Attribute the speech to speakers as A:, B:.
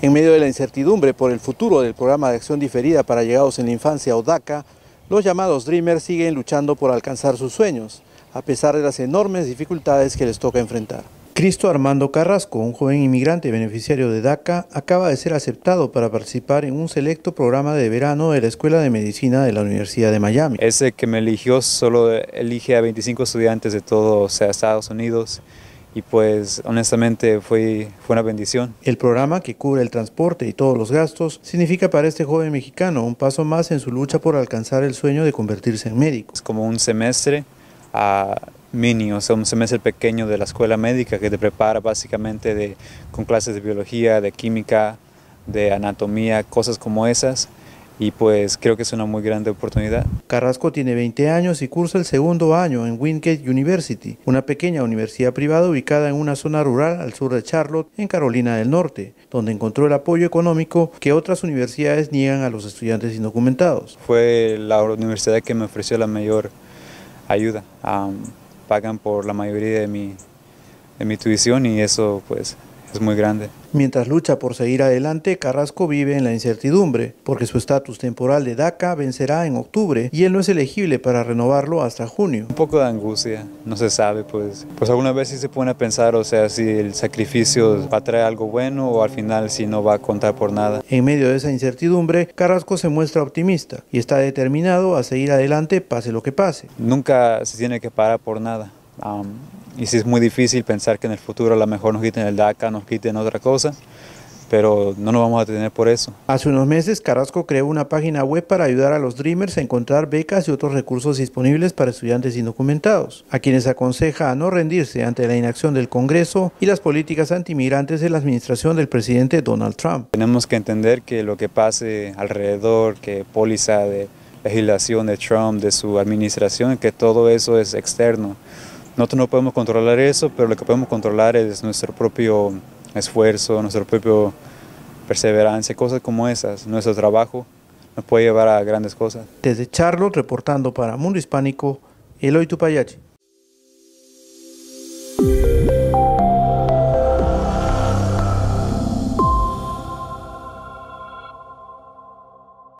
A: En medio de la incertidumbre por el futuro del programa de acción diferida para llegados en la infancia o DACA, los llamados Dreamers siguen luchando por alcanzar sus sueños, a pesar de las enormes dificultades que les toca enfrentar. Cristo Armando Carrasco, un joven inmigrante beneficiario de DACA, acaba de ser aceptado para participar en un selecto programa de verano de la Escuela de Medicina de la
B: Universidad de Miami. Ese que me eligió solo elige a 25 estudiantes de todos, Estados Unidos, y pues honestamente fue, fue una bendición. El programa que cubre el transporte
A: y todos los gastos significa para este joven mexicano un paso más en su lucha por alcanzar
B: el sueño de convertirse en médico. Es como un semestre a mini, o sea, un semestre pequeño de la escuela médica que te prepara básicamente con clases de biología, de química, de anatomía, cosas como esas y pues creo que es una muy grande oportunidad. Carrasco tiene
A: 20 años y cursa el segundo año en Wingate University, una pequeña universidad privada ubicada en una zona rural al sur de Charlotte, en Carolina del Norte, donde encontró el apoyo económico que otras universidades niegan a los estudiantes indocumentados.
B: Fue la universidad que me ofreció la mayor ayuda. pagan por la mayoría de de mi tuición y eso pues es muy grande.
A: Mientras lucha por seguir adelante, Carrasco vive en la incertidumbre, porque su estatus temporal de DACA vencerá en octubre y él no es elegible para renovarlo hasta
B: junio. Un poco de angustia, no se sabe, pues, pues alguna vez sí se pone a pensar, o sea, si el sacrificio va a traer algo bueno o al final si no va a contar por nada.
A: En medio de esa incertidumbre, Carrasco se muestra optimista y está determinado a seguir adelante pase lo que pase.
B: Nunca se tiene que parar por nada y sí es muy difícil pensar que en el futuro a lo mejor nos quiten el DACA, nos quiten otra cosa, pero no nos vamos a detener por eso.
A: Hace unos meses Carrasco creó una página web para ayudar a los Dreamers a encontrar becas y otros recursos disponibles para estudiantes indocumentados, a quienes aconseja no rendirse ante la inacción del Congreso y las políticas antimigrantes de la administración del presidente Donald
B: Trump. Tenemos que entender que lo que pase alrededor, que póliza de legislación de Trump, de su administración, que todo eso es externo. Nosotros no podemos controlar eso, pero lo que podemos controlar es nuestro propio esfuerzo, nuestra propia perseverancia, cosas como esas. Nuestro trabajo nos puede llevar a grandes cosas. Desde
A: Charlotte, reportando para Mundo Hispánico, Eloy Tupayachi.